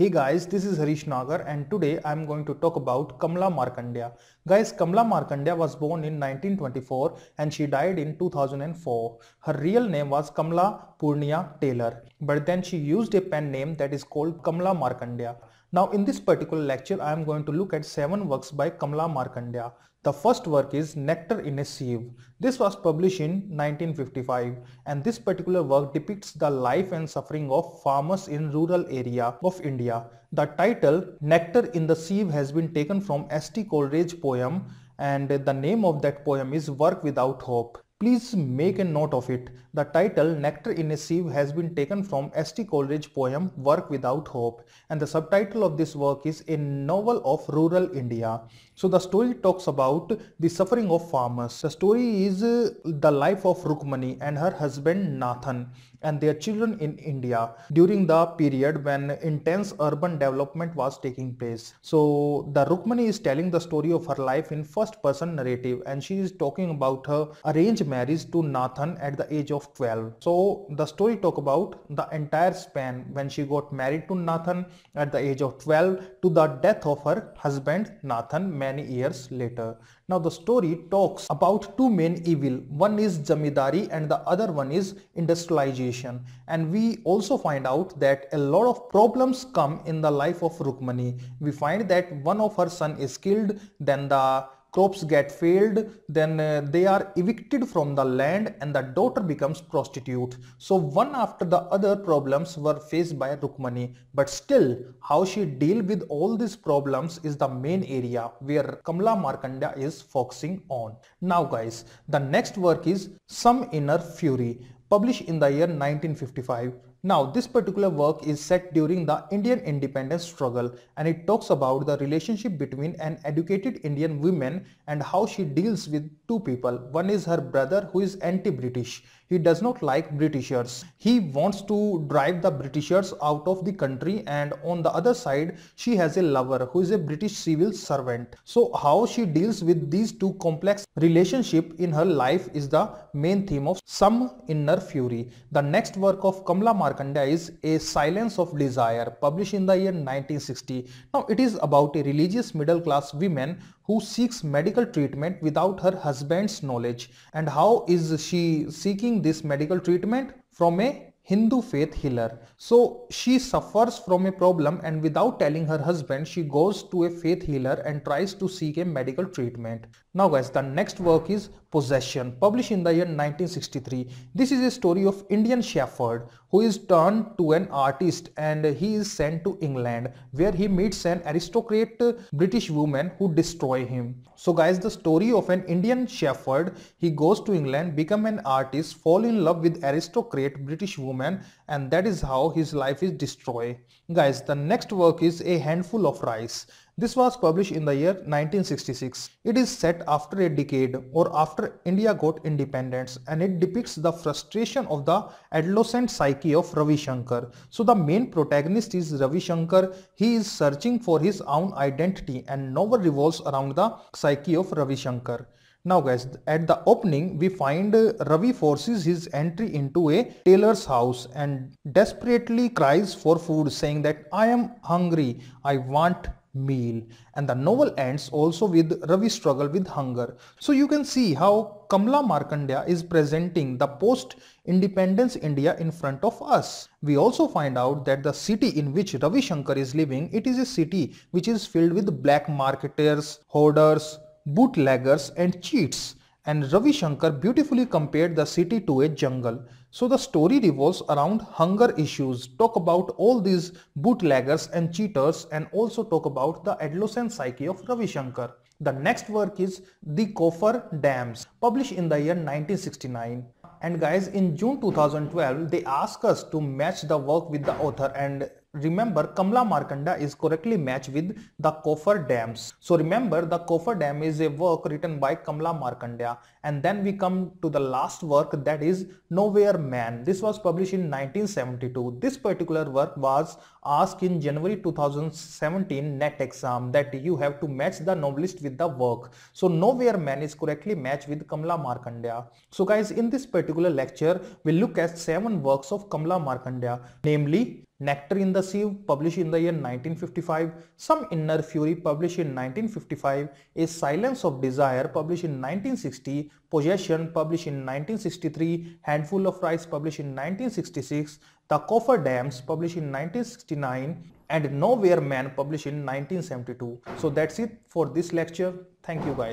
Hey guys, this is Harish Nagar and today I am going to talk about Kamala Markandeya. Guys, Kamala Markandeya was born in 1924 and she died in 2004. Her real name was Kamla Purnia Taylor, but then she used a pen name that is called Kamala Markandeya. Now in this particular lecture I am going to look at 7 works by Kamla Markandeya. The first work is Nectar in a Sieve. This was published in 1955 and this particular work depicts the life and suffering of farmers in rural area of India. The title Nectar in the Sieve has been taken from S.T. Coleridge poem and the name of that poem is Work Without Hope. Please make a note of it. The title Nectar in a Sieve has been taken from S.T. Coleridge poem Work Without Hope and the subtitle of this work is A Novel of Rural India. So the story talks about the suffering of farmers. The story is uh, the life of Rukmani and her husband Nathan and their children in India during the period when intense urban development was taking place. So the Rukmani is telling the story of her life in first person narrative and she is talking about her arranged marriage to Nathan at the age of 12. So the story talk about the entire span when she got married to Nathan at the age of 12 to the death of her husband Nathan many years later. Now the story talks about two main evil. One is Jamidari and the other one is industrialization and we also find out that a lot of problems come in the life of Rukmani. We find that one of her son is killed, then the crops get failed, then uh, they are evicted from the land and the daughter becomes prostitute. So one after the other problems were faced by Rukmani. But still, how she deal with all these problems is the main area where Kamla Markanda is focusing on. Now guys, the next work is Some Inner Fury published in the year 1955 now this particular work is set during the Indian independence struggle and it talks about the relationship between an educated Indian woman and how she deals with two people. One is her brother who is anti-British. He does not like Britishers. He wants to drive the Britishers out of the country and on the other side she has a lover who is a British civil servant. So how she deals with these two complex relationship in her life is the main theme of Some Inner Fury. The next work of Kamla Mar Markanda is A Silence of Desire published in the year 1960. Now it is about a religious middle class woman who seeks medical treatment without her husband's knowledge and how is she seeking this medical treatment from a Hindu faith healer. So she suffers from a problem and without telling her husband, she goes to a faith healer and tries to seek a medical treatment. Now guys, the next work is Possession, published in the year 1963. This is a story of Indian Shepherd who is turned to an artist and he is sent to England where he meets an aristocrat uh, British woman who destroy him. So guys, the story of an Indian Shepherd, he goes to England, become an artist, fall in love with aristocrat British woman woman and that is how his life is destroyed. Guys, the next work is A Handful of Rice. This was published in the year 1966. It is set after a decade or after India got independence and it depicts the frustration of the adolescent psyche of Ravi Shankar. So the main protagonist is Ravi Shankar. He is searching for his own identity and novel revolves around the psyche of Ravi Shankar. Now guys, at the opening, we find uh, Ravi forces his entry into a tailor's house and desperately cries for food saying that I am hungry, I want meal and the novel ends also with Ravi's struggle with hunger. So you can see how Kamla Markandeya is presenting the post-independence India in front of us. We also find out that the city in which Ravi Shankar is living, it is a city which is filled with black marketers, hoarders, bootleggers and cheats and Ravi Shankar beautifully compared the city to a jungle. So the story revolves around hunger issues, talk about all these bootleggers and cheaters and also talk about the adolescent psyche of Ravi Shankar. The next work is The Koffer Dams, published in the year 1969. And guys, in June 2012, they asked us to match the work with the author and Remember, Kamla Markanda is correctly matched with the Koffer dams. So remember, the Koffer dam is a work written by Kamla Markanda. And then we come to the last work that is Nowhere Man. This was published in 1972. This particular work was asked in January 2017 NET exam that you have to match the novelist with the work. So Nowhere Man is correctly matched with Kamla Markanda. So guys, in this particular lecture, we look at seven works of Kamla Markanda, namely Nectar in the Sieve published in the year 1955, Some Inner Fury published in 1955, A Silence of Desire published in 1960, Possession published in 1963, Handful of Rice published in 1966, The Coffer Dams published in 1969 and Nowhere Man published in 1972. So that's it for this lecture. Thank you guys.